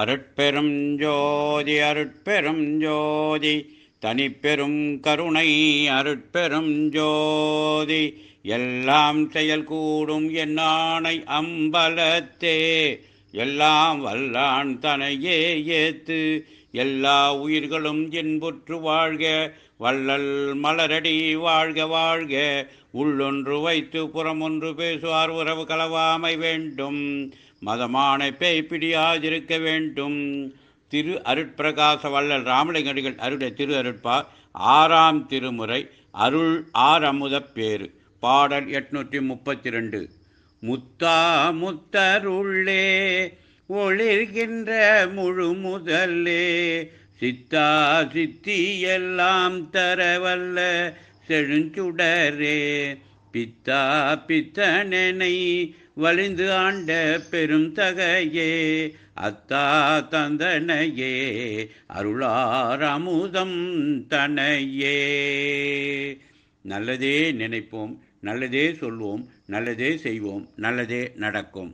அருட்பெரும் ஜோதி அருட்பெரும் ஜோதி தனிப்பெரும் கருணை அருட்பெரும் ஜோதி எல்லாம் செயல் கூடும் என் ஆணை அம்பலத்தே எல்லாம் வல்லான் தனையே ஏத்து எல்லா உயிர்களும் இன்புற்று வாழ்க வள்ளல் மலரடி வாழ்க வாழ்க உள்ளொன்று வைத்து புறமொன்று பேசுவார் உறவு கலவாமை வேண்டும் மதமானை பேய் பிடியாதிருக்க வேண்டும் திரு அருட்பிரகாச வள்ளல் ராமலிங்கடிகள் அருடைய திரு அருட்பா ஆறாம் திருமுறை அருள் ஆர் அமுதப்பேறு பாடல் எட்நூற்றி முப்பத்தி ரெண்டு முத்தா முத்தருள்ளே ஒளிர்கின்ற முழு முதல்லே சித்தா சித்தி எல்லாம் தரவல்ல செழுஞ்சுடரே பித்தா பித்தனனை வலிந்து ஆண்ட பெரும் தகையே அத்தா தந்தனையே அருளாரமுதம் தனையே நல்லதே நினைப்போம் நல்லதே சொல்வோம் நல்லதே செய்வோம் நல்லதே நடக்கும்